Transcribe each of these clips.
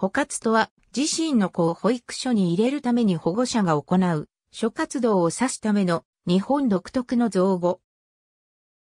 保活とは、自身の子を保育所に入れるために保護者が行う、諸活動を指すための日本独特の造語。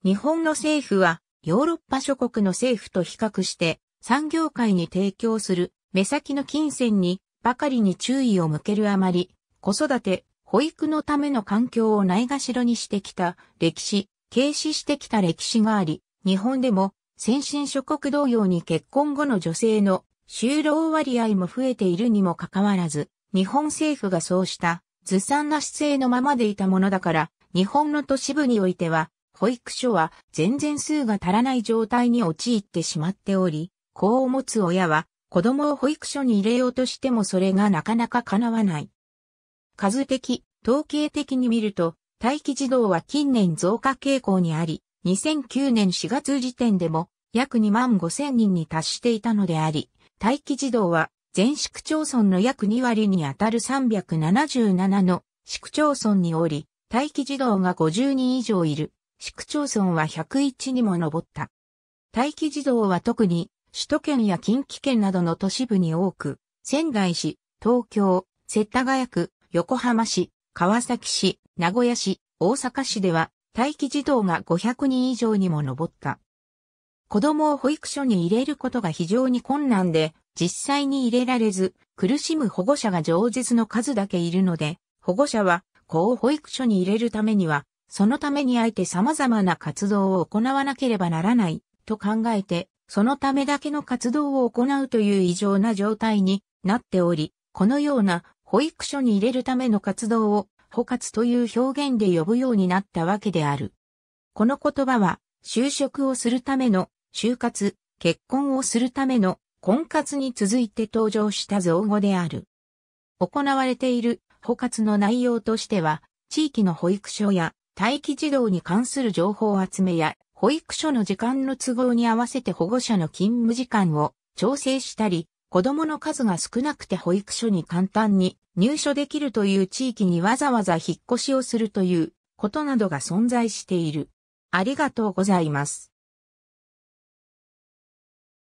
日本の政府は、ヨーロッパ諸国の政府と比較して、産業界に提供する目先の金銭にばかりに注意を向けるあまり、子育て、保育のための環境をないがしろにしてきた歴史、軽視してきた歴史があり、日本でも先進諸国同様に結婚後の女性の就労割合も増えているにもかかわらず、日本政府がそうしたずさんな姿勢のままでいたものだから、日本の都市部においては、保育所は全然数が足らない状態に陥ってしまっており、子を持つ親は子供を保育所に入れようとしてもそれがなかなか叶わない。数的、統計的に見ると、待機児童は近年増加傾向にあり、2009年4月時点でも約2万5千人に達していたのであり、待機児童は全市区町村の約2割にあたる377の市区町村におり、待機児童が50人以上いる市区町村は101にも上った。待機児童は特に首都圏や近畿圏などの都市部に多く、仙台市、東京、世田谷区、横浜市、川崎市、名古屋市、大阪市では待機児童が500人以上にも上った。子供を保育所に入れることが非常に困難で、実際に入れられず、苦しむ保護者が饒絶の数だけいるので、保護者は子を保育所に入れるためには、そのためにあえて様々な活動を行わなければならない、と考えて、そのためだけの活動を行うという異常な状態になっており、このような保育所に入れるための活動を、保活という表現で呼ぶようになったわけである。この言葉は、就職をするための就活、結婚をするための婚活に続いて登場した造語である。行われている保活の内容としては、地域の保育所や待機児童に関する情報集めや、保育所の時間の都合に合わせて保護者の勤務時間を調整したり、子供の数が少なくて保育所に簡単に入所できるという地域にわざわざ引っ越しをするということなどが存在している。ありがとうございます。